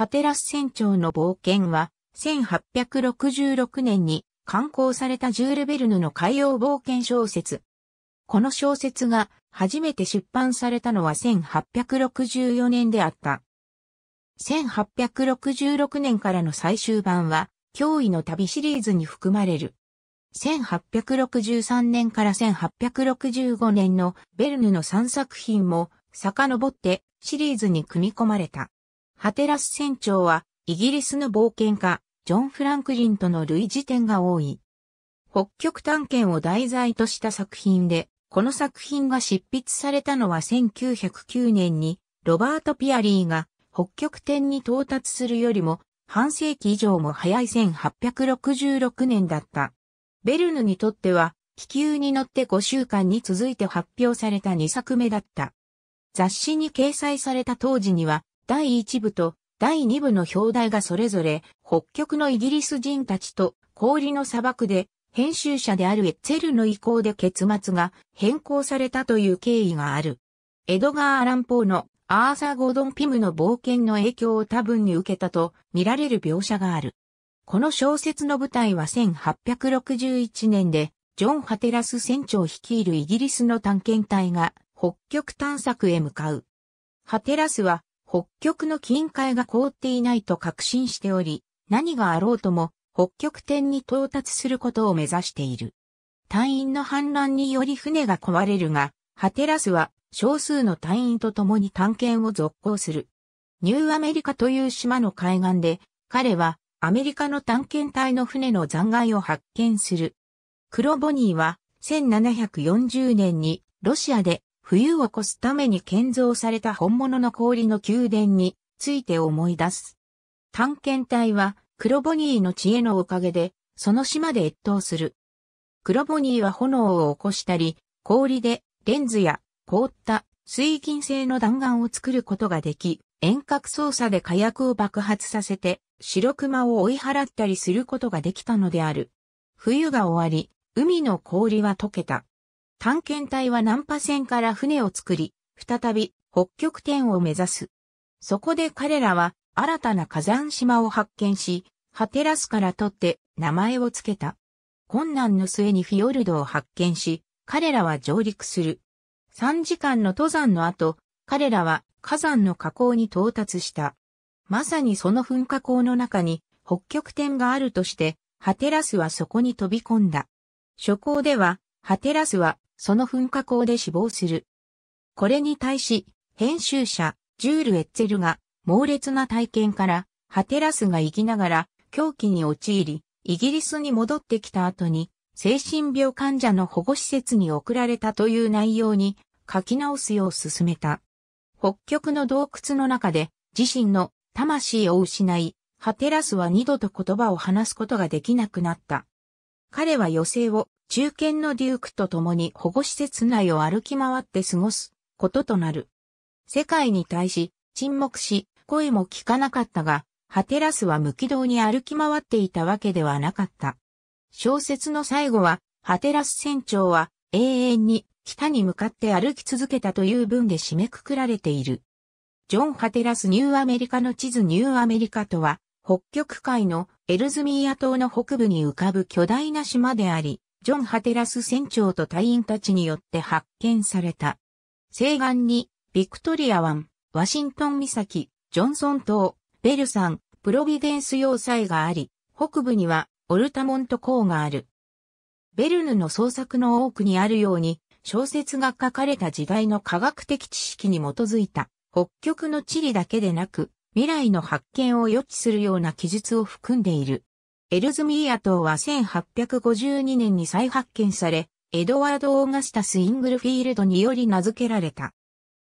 ハテラス船長の冒険は、1866年に刊行されたジュール・ベルヌの海洋冒険小説。この小説が初めて出版されたのは1864年であった。1866年からの最終版は、脅威の旅シリーズに含まれる。1863年から1865年のベルヌの3作品も遡ってシリーズに組み込まれた。ハテラス船長は、イギリスの冒険家、ジョン・フランクリンとの類似点が多い。北極探検を題材とした作品で、この作品が執筆されたのは1909年に、ロバート・ピアリーが北極点に到達するよりも半世紀以上も早い1866年だった。ベルヌにとっては気球に乗って5週間に続いて発表された2作目だった。雑誌に掲載された当時には第1部と第2部の表題がそれぞれ北極のイギリス人たちと氷の砂漠で編集者であるエッツェルの意向で結末が変更されたという経緯がある。エドガー・アラン・ポーのアーサー・ゴードン・ピムの冒険の影響を多分に受けたと見られる描写がある。この小説の舞台は1861年で、ジョン・ハテラス船長率いるイギリスの探検隊が北極探索へ向かう。ハテラスは北極の近海が凍っていないと確信しており、何があろうとも北極点に到達することを目指している。隊員の反乱により船が壊れるが、ハテラスは少数の隊員と共に探検を続行する。ニューアメリカという島の海岸で、彼はアメリカの探検隊の船の残骸を発見する。クロボニーは1740年にロシアで冬を越すために建造された本物の氷の宮殿について思い出す。探検隊はクロボニーの知恵のおかげで、その島で越冬する。クロボニーは炎を起こしたり、氷でレンズや凍った水銀製の弾丸を作ることができ、遠隔操作で火薬を爆発させて、白熊を追い払ったりすることができたのである。冬が終わり、海の氷は溶けた。探検隊は南波船から船を作り、再び北極点を目指す。そこで彼らは新たな火山島を発見し、ハテラスから取って名前を付けた。困難の末にフィヨルドを発見し、彼らは上陸する。3時間の登山の後、彼らは火山の火口に到達した。まさにその噴火口の中に北極点があるとして、ハテラスはそこに飛び込んだ。初行では、ハテラスはその噴火口で死亡する。これに対し、編集者、ジュール・エッツェルが、猛烈な体験から、ハテラスが生きながら、狂気に陥り、イギリスに戻ってきた後に、精神病患者の保護施設に送られたという内容に書き直すよう勧めた。北極の洞窟の中で自身の魂を失い、ハテラスは二度と言葉を話すことができなくなった。彼は余生を中堅のデュークと共に保護施設内を歩き回って過ごすこととなる。世界に対し沈黙し声も聞かなかったが、ハテラスは無軌道に歩き回っていたわけではなかった。小説の最後は、ハテラス船長は永遠に北に向かって歩き続けたという文で締めくくられている。ジョン・ハテラス・ニューアメリカの地図ニューアメリカとは、北極海のエルズミーア島の北部に浮かぶ巨大な島であり、ジョン・ハテラス船長と隊員たちによって発見された。西岸に、ビクトリア湾、ワシントン岬、ジョンソン島、ベル山、プロビデンス要塞があり、北部にはオルタモント港がある。ベルヌの創作の多くにあるように、小説が書かれた時代の科学的知識に基づいた、北極の地理だけでなく、未来の発見を予知するような記述を含んでいる。エルズミーア島は1852年に再発見され、エドワード・オーガスタス・イングルフィールドにより名付けられた。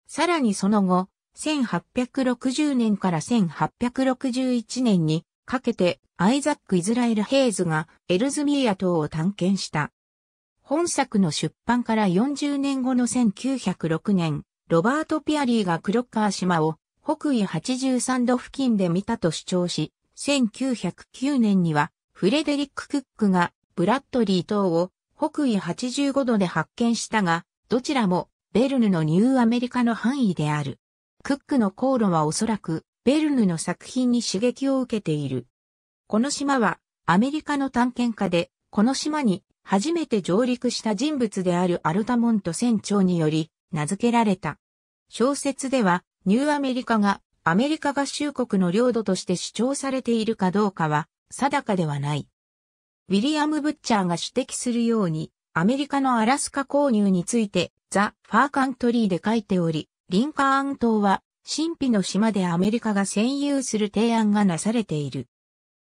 さらにその後、1860年から1861年にかけてアイザック・イズラエル・ヘイズがエルズミーア島を探検した。本作の出版から40年後の1906年、ロバート・ピアリーがクロッカー島を北緯83度付近で見たと主張し、1909年にはフレデリック・クックがブラッドリー島を北緯85度で発見したが、どちらもベルヌのニューアメリカの範囲である。クックの航路はおそらくベルヌの作品に刺激を受けている。この島はアメリカの探検家で、この島に初めて上陸した人物であるアルタモント船長により名付けられた。小説ではニューアメリカがアメリカ合衆国の領土として主張されているかどうかは定かではない。ウィリアム・ブッチャーが指摘するように、アメリカのアラスカ購入について、ザ・ファーカントリーで書いており、リンカーン島は、神秘の島でアメリカが占有する提案がなされている。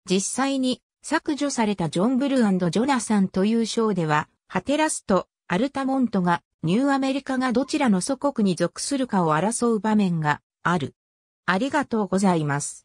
実際に、削除されたジョン・ブルージョナサンという章では、ハテラスとアルタモントがニューアメリカがどちらの祖国に属するかを争う場面がある。ありがとうございます。